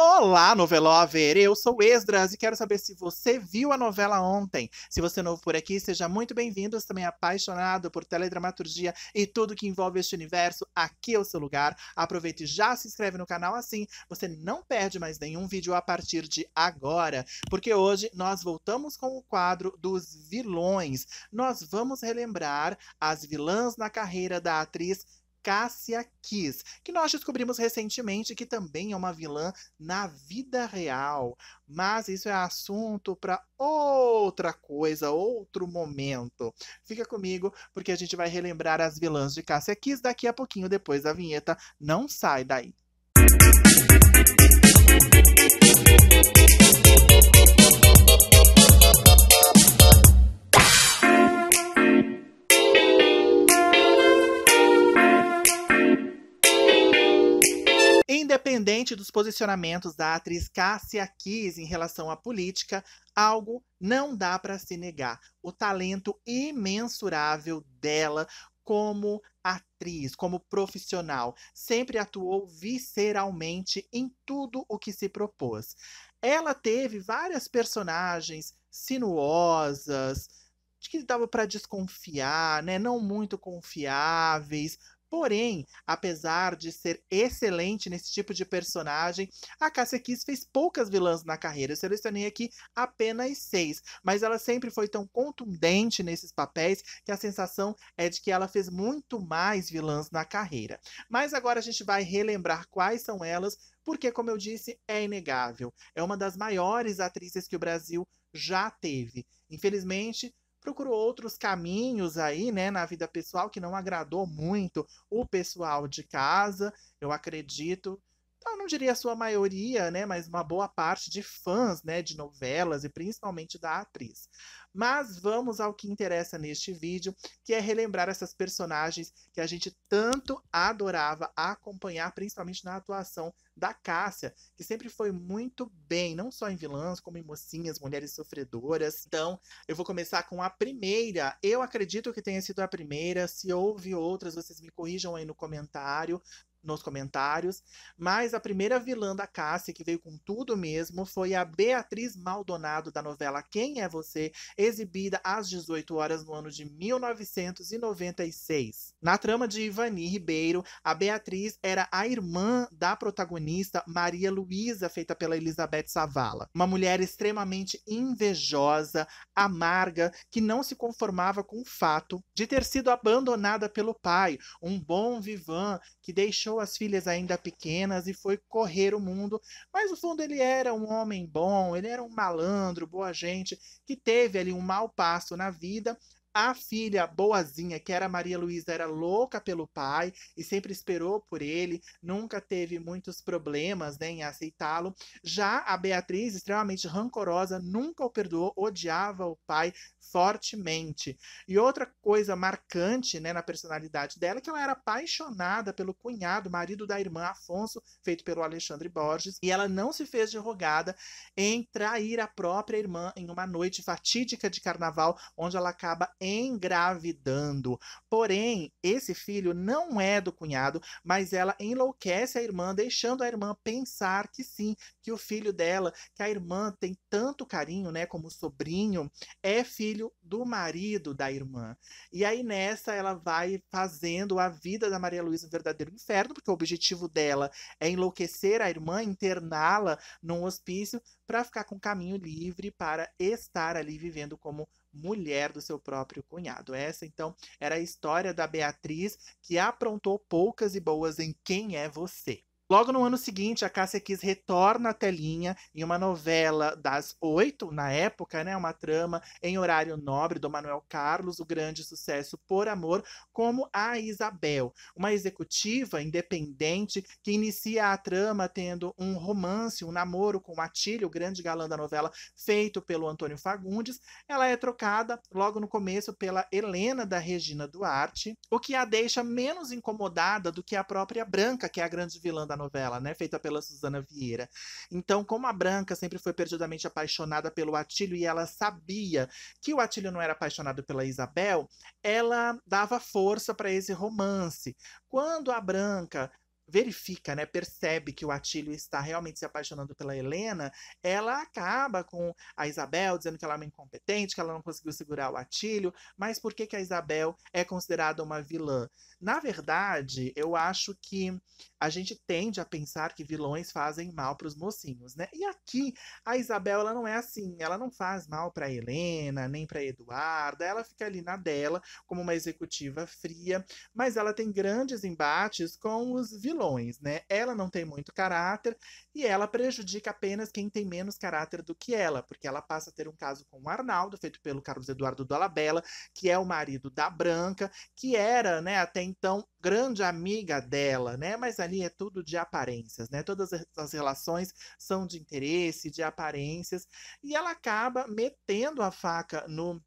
Olá, novelóver, eu sou Esdras e quero saber se você viu a novela ontem. Se você é novo por aqui, seja muito bem-vindo. Se também apaixonado por teledramaturgia e tudo que envolve este universo, aqui é o seu lugar. Aproveite e já se inscreve no canal, assim você não perde mais nenhum vídeo a partir de agora. Porque hoje nós voltamos com o quadro dos vilões. Nós vamos relembrar as vilãs na carreira da atriz Cássia Kiss, que nós descobrimos recentemente que também é uma vilã na vida real. Mas isso é assunto para outra coisa, outro momento. Fica comigo, porque a gente vai relembrar as vilãs de Cássia Kiss daqui a pouquinho depois da vinheta. Não sai daí. Música Independente dos posicionamentos da atriz Cássia Kiss em relação à política, algo não dá para se negar: o talento imensurável dela como atriz, como profissional. Sempre atuou visceralmente em tudo o que se propôs. Ela teve várias personagens sinuosas, que dava para desconfiar, né? Não muito confiáveis, Porém, apesar de ser excelente nesse tipo de personagem, a Cassia Kiss fez poucas vilãs na carreira. Eu selecionei aqui apenas seis, mas ela sempre foi tão contundente nesses papéis que a sensação é de que ela fez muito mais vilãs na carreira. Mas agora a gente vai relembrar quais são elas, porque, como eu disse, é inegável. É uma das maiores atrizes que o Brasil já teve. Infelizmente, procurou outros caminhos aí, né, na vida pessoal que não agradou muito o pessoal de casa, eu acredito. Então, não diria a sua maioria, né, mas uma boa parte de fãs, né, de novelas e principalmente da atriz. Mas vamos ao que interessa neste vídeo, que é relembrar essas personagens que a gente tanto adorava acompanhar, principalmente na atuação da Cássia, que sempre foi muito bem, não só em vilãs, como em mocinhas, mulheres sofredoras. Então, eu vou começar com a primeira. Eu acredito que tenha sido a primeira. Se houve outras, vocês me corrijam aí no comentário nos comentários, mas a primeira vilã da Cássia que veio com tudo mesmo foi a Beatriz Maldonado da novela Quem é Você, exibida às 18 horas no ano de 1996. Na trama de Ivani Ribeiro, a Beatriz era a irmã da protagonista Maria Luísa, feita pela Elizabeth Savala, uma mulher extremamente invejosa, amarga, que não se conformava com o fato de ter sido abandonada pelo pai, um bom vivan que deixou as filhas ainda pequenas e foi correr o mundo. Mas no fundo ele era um homem bom, ele era um malandro, boa gente, que teve ali um mau passo na vida, a filha boazinha, que era Maria Luísa, era louca pelo pai e sempre esperou por ele, nunca teve muitos problemas né, em aceitá-lo. Já a Beatriz, extremamente rancorosa, nunca o perdoou, odiava o pai, fortemente. E outra coisa marcante né, na personalidade dela é que ela era apaixonada pelo cunhado, marido da irmã Afonso, feito pelo Alexandre Borges, e ela não se fez de rogada em trair a própria irmã em uma noite fatídica de carnaval, onde ela acaba engravidando. Porém, esse filho não é do cunhado, mas ela enlouquece a irmã, deixando a irmã pensar que sim, que o filho dela, que a irmã tem tanto carinho, né, como sobrinho, é filho filho do marido da irmã. E aí nessa ela vai fazendo a vida da Maria Luísa um verdadeiro inferno, porque o objetivo dela é enlouquecer a irmã, interná-la num hospício para ficar com caminho livre para estar ali vivendo como mulher do seu próprio cunhado. Essa, então, era a história da Beatriz, que aprontou poucas e boas em Quem é Você. Logo no ano seguinte, a Cássia Kiss retorna à telinha em uma novela das oito, na época, né? Uma trama em horário nobre do Manuel Carlos, o grande sucesso Por Amor, como a Isabel, uma executiva independente que inicia a trama tendo um romance, um namoro com o Atílio, o grande galã da novela, feito pelo Antônio Fagundes. Ela é trocada logo no começo pela Helena da Regina Duarte, o que a deixa menos incomodada do que a própria Branca, que é a grande vilã da novela, né? Feita pela Suzana Vieira. Então, como a Branca sempre foi perdidamente apaixonada pelo Atílio e ela sabia que o Atílio não era apaixonado pela Isabel, ela dava força para esse romance. Quando a Branca verifica, né, percebe que o Atílio está realmente se apaixonando pela Helena, ela acaba com a Isabel dizendo que ela é uma incompetente, que ela não conseguiu segurar o Atílio, mas por que, que a Isabel é considerada uma vilã? Na verdade, eu acho que a gente tende a pensar que vilões fazem mal para os mocinhos, né? E aqui a Isabel ela não é assim, ela não faz mal para Helena, nem para Eduarda, ela fica ali na dela como uma executiva fria, mas ela tem grandes embates com os vilões vilões, né? Ela não tem muito caráter e ela prejudica apenas quem tem menos caráter do que ela, porque ela passa a ter um caso com o Arnaldo, feito pelo Carlos Eduardo Dolabella, que é o marido da Branca, que era, né, até então grande amiga dela, né? Mas ali é tudo de aparências, né? Todas as relações são de interesse, de aparências, e ela acaba metendo a faca no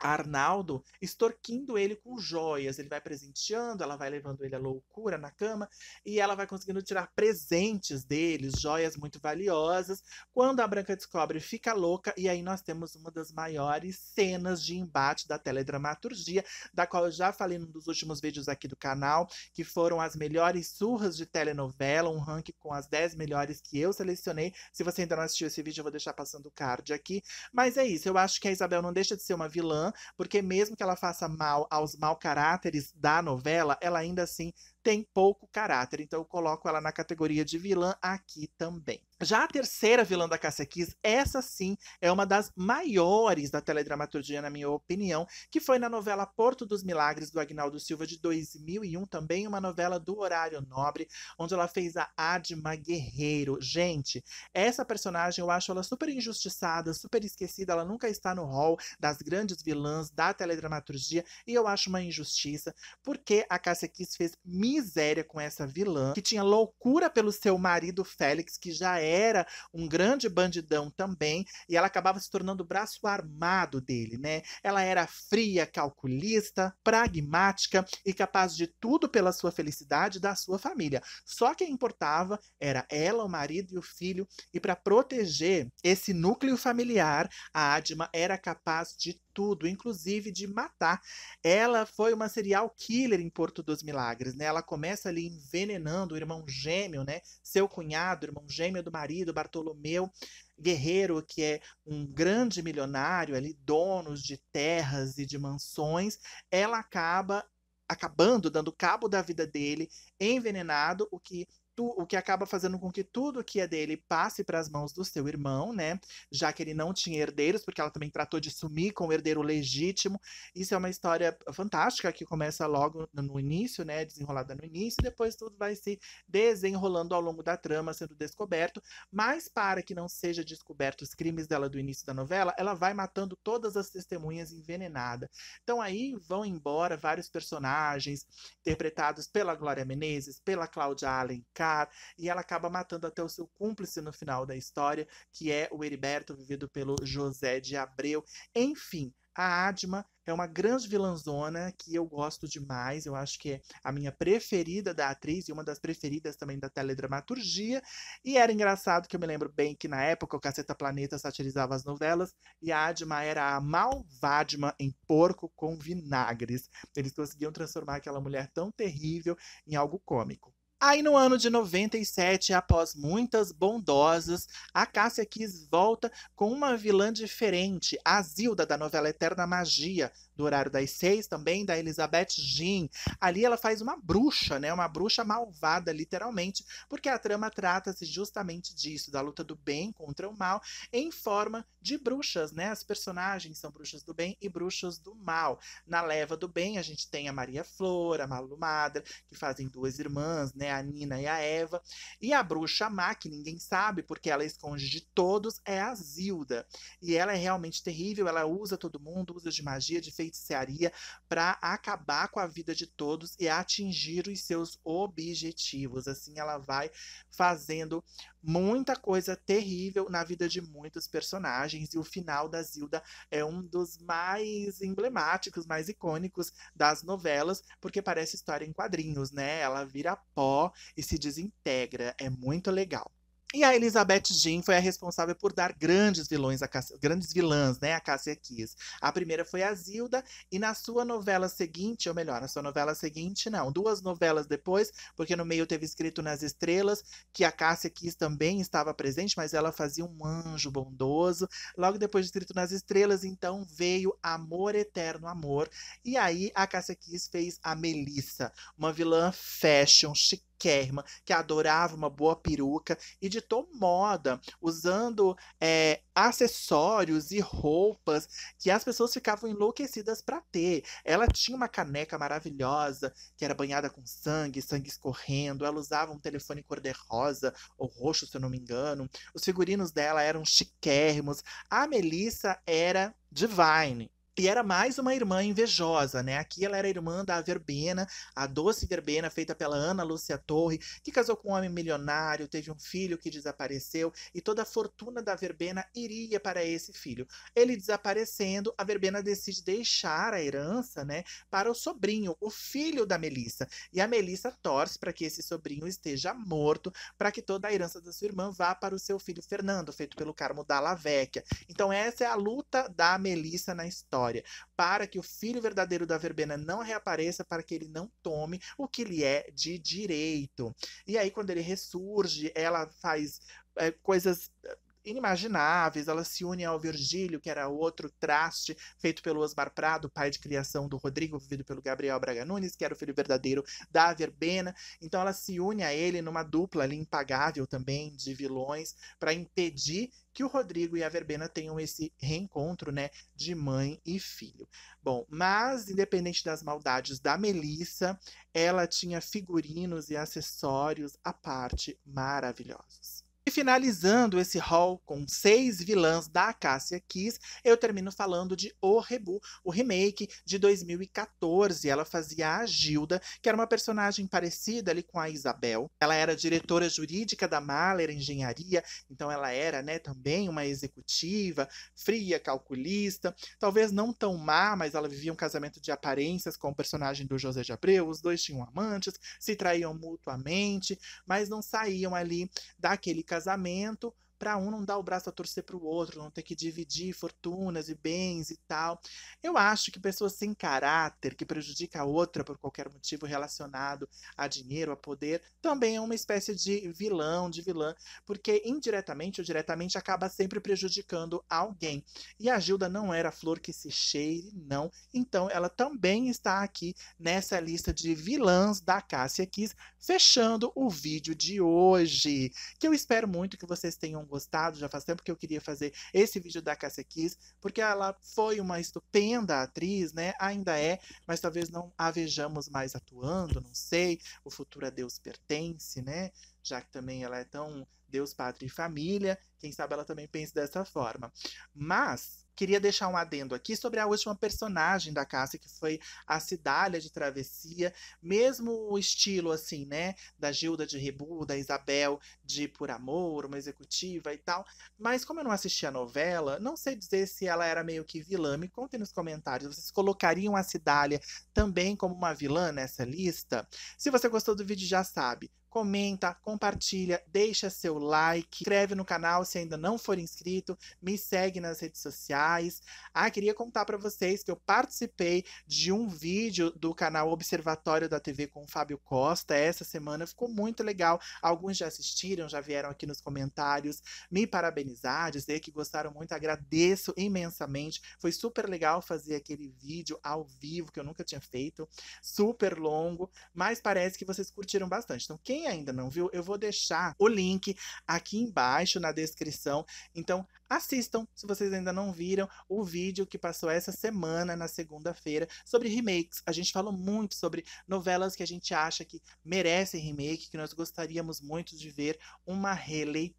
Arnaldo extorquindo ele com joias. Ele vai presenteando, ela vai levando ele à loucura na cama e ela vai conseguindo tirar presentes deles, joias muito valiosas. Quando a Branca descobre, fica louca e aí nós temos uma das maiores cenas de embate da teledramaturgia, da qual eu já falei num dos últimos vídeos aqui do canal, que foram as melhores surras de telenovela, um ranking com as 10 melhores que eu selecionei. Se você ainda não assistiu esse vídeo, eu vou deixar passando o card aqui. Mas é isso, eu acho que a Isabel não deixa de ser uma vilã porque mesmo que ela faça mal aos mau caráteres da novela, ela ainda assim tem pouco caráter, então eu coloco ela na categoria de vilã aqui também. Já a terceira vilã da Cassia Kiss, essa sim é uma das maiores da teledramaturgia, na minha opinião, que foi na novela Porto dos Milagres, do Agnaldo Silva, de 2001, também uma novela do horário nobre, onde ela fez a Adma Guerreiro. Gente, essa personagem eu acho ela super injustiçada, super esquecida, ela nunca está no hall das grandes vilãs da teledramaturgia, e eu acho uma injustiça, porque a Cassia Kiss fez mil miséria com essa vilã, que tinha loucura pelo seu marido Félix, que já era um grande bandidão também, e ela acabava se tornando o braço armado dele, né? Ela era fria, calculista, pragmática e capaz de tudo pela sua felicidade e da sua família. Só quem importava era ela, o marido e o filho, e para proteger esse núcleo familiar, a Adma era capaz de tudo, inclusive de matar. Ela foi uma serial killer em Porto dos Milagres, né? Ela começa ali envenenando o irmão gêmeo, né? Seu cunhado, irmão gêmeo do marido, Bartolomeu Guerreiro, que é um grande milionário ali, donos de terras e de mansões. Ela acaba acabando dando cabo da vida dele, envenenado, o que tu, o que acaba fazendo com que tudo que é dele passe para as mãos do seu irmão, né? Já que ele não tinha herdeiros, porque ela também tratou de sumir com o herdeiro legítimo. Isso é uma história fantástica que começa logo no início, né? Desenrolada no início, depois tudo vai se desenrolando ao longo da trama, sendo descoberto. Mas para que não seja descoberto os crimes dela do início da novela, ela vai matando todas as testemunhas envenenada. Então aí vão embora vários personagens interpretados pela Glória Menezes, pela Cláudia Alencar matar, e ela acaba matando até o seu cúmplice no final da história, que é o Heriberto, vivido pelo José de Abreu. Enfim, a Adma é uma grande vilãzona que eu gosto demais. Eu acho que é a minha preferida da atriz e uma das preferidas também da teledramaturgia. E era engraçado que eu me lembro bem que na época o Caceta Planeta satirizava as novelas e a Adma era a malvadma em porco com vinagres. Eles conseguiam transformar aquela mulher tão terrível em algo cômico. Aí no ano de 97, após muitas bondosas, a Cássia Kiss volta com uma vilã diferente, a Zilda da novela Eterna Magia, do horário das seis também, da Elizabeth Jean. Ali ela faz uma bruxa, né? Uma bruxa malvada, literalmente, porque a trama trata-se justamente disso, da luta do bem contra o mal, em forma de bruxas, né? As personagens são bruxas do bem e bruxas do mal. Na leva do bem, a gente tem a Maria Flor, a Malu Madra, que fazem duas irmãs, né? A Nina e a Eva. E a bruxa má, que ninguém sabe, porque ela esconde de todos, é a Zilda. E ela é realmente terrível, ela usa todo mundo, usa de magia, de feitiço feitiçaria para acabar com a vida de todos e atingir os seus objetivos. Assim, ela vai fazendo muita coisa terrível na vida de muitos personagens e o final da Zilda é um dos mais emblemáticos, mais icônicos das novelas, porque parece história em quadrinhos, né? Ela vira pó e se desintegra, é muito legal. E a Elizabeth Jean foi a responsável por dar grandes vilões, a Cássia, grandes vilãs, né, a Cássia Kiss. A primeira foi a Zilda, e na sua novela seguinte, ou melhor, na sua novela seguinte, não, duas novelas depois, porque no meio teve escrito nas estrelas que a Cassia Kiss também estava presente, mas ela fazia um anjo bondoso. Logo depois de escrito nas estrelas, então veio Amor Eterno Amor, e aí a Cassia Kiss fez a Melissa, uma vilã fashion chique paquérrima, que adorava uma boa peruca, e ditou moda, usando é, acessórios e roupas que as pessoas ficavam enlouquecidas para ter. Ela tinha uma caneca maravilhosa, que era banhada com sangue, sangue escorrendo, ela usava um telefone cor-de-rosa, ou roxo, se eu não me engano. Os figurinos dela eram chiquérrimos. A Melissa era divine. E era mais uma irmã invejosa, né? Aqui ela era irmã da Verbena, a doce Verbena feita pela Ana Lúcia Torre, que casou com um homem milionário, teve um filho que desapareceu e toda a fortuna da Verbena iria para esse filho. Ele desaparecendo, a Verbena decide deixar a herança, né, para o sobrinho, o filho da Melissa. E a Melissa torce para que esse sobrinho esteja morto, para que toda a herança da sua irmã vá para o seu filho Fernando, feito pelo Carmo da Vecchia. Então essa é a luta da Melissa na história história, para que o filho verdadeiro da verbena não reapareça, para que ele não tome o que lhe é de direito. E aí, quando ele ressurge, ela faz é, coisas eh, inimagináveis. Ela se une ao Virgílio, que era outro traste feito pelo Osmar Prado, pai de criação do Rodrigo, vivido pelo Gabriel Braga Nunes, que era o filho verdadeiro da Verbena. Então ela se une a ele numa dupla ali impagável também de vilões para impedir que o Rodrigo e a Verbena tenham esse reencontro, né, de mãe e filho. Bom, mas independente das maldades da Melissa, ela tinha figurinos e acessórios à parte maravilhosos. E finalizando esse hall com seis vilãs da Acácia Kiss, eu termino falando de O Rebu, o remake de 2014. Ela fazia a Gilda, que era uma personagem parecida ali com a Isabel. Ela era diretora jurídica da Mahler Engenharia, então ela era né, também uma executiva, fria, calculista, talvez não tão má, mas ela vivia um casamento de aparências com o personagem do José de Abreu. Os dois tinham amantes, se traíam mutuamente, mas não saíam ali daquele casamento casamento, para um não dar o braço a torcer para o outro, não ter que dividir fortunas e bens e tal. Eu acho que pessoas sem caráter, que prejudica a outra por qualquer motivo relacionado a dinheiro, a poder, também é uma espécie de vilão, de vilã, porque indiretamente ou diretamente acaba sempre prejudicando alguém. E a Gilda não era flor que se cheire, não. Então ela também está aqui nessa lista de vilãs da Cássia Kiss, fechando o vídeo de hoje, que eu espero muito que vocês tenham gostado, já faz tempo que eu queria fazer esse vídeo da Cassia Kiss, porque ela foi uma estupenda atriz, né? Ainda é, mas talvez não a vejamos mais atuando, não sei. O futuro a Deus pertence, né? já que também ela é tão Deus, Pátria e Família, quem sabe ela também pense dessa forma. Mas queria deixar um adendo aqui sobre a última personagem da Cássia, que foi a Cidália de Travessia. Mesmo o estilo, assim, né? Da Gilda de Rebu, da Isabel de Por Amor, uma executiva e tal. Mas como eu não assisti a novela, não sei dizer se ela era meio que vilã. Me contem nos comentários, vocês colocariam a Cidália também como uma vilã nessa lista? Se você gostou do vídeo, já sabe comenta, compartilha, deixa seu like, inscreve no canal se ainda não for inscrito, me segue nas redes sociais. Ah, queria contar para vocês que eu participei de um vídeo do canal Observatório da TV com o Fábio Costa essa semana, ficou muito legal. Alguns já assistiram, já vieram aqui nos comentários me parabenizar, dizer que gostaram muito, agradeço imensamente. Foi super legal fazer aquele vídeo ao vivo que eu nunca tinha feito, super longo, mas parece que vocês curtiram bastante. Então, quem ainda não viu, eu vou deixar o link aqui embaixo na descrição. Então, assistam, se vocês ainda não viram, o vídeo que passou essa semana, na segunda-feira, sobre remakes. A gente falou muito sobre novelas que a gente acha que merecem remake, que nós gostaríamos muito de ver uma releitura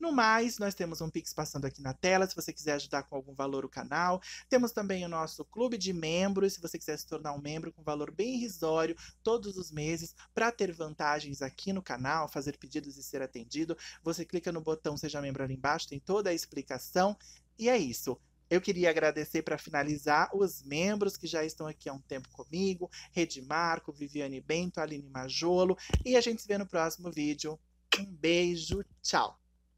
no mais, nós temos um Pix passando aqui na tela, se você quiser ajudar com algum valor o canal. Temos também o nosso clube de membros, se você quiser se tornar um membro com valor bem irrisório todos os meses, para ter vantagens aqui no canal, fazer pedidos e ser atendido. Você clica no botão Seja Membro ali embaixo, tem toda a explicação. E é isso. Eu queria agradecer para finalizar os membros que já estão aqui há um tempo comigo: Rede Marco, Viviane Bento, Aline Majolo. E a gente se vê no próximo vídeo. Um beijo, tchau.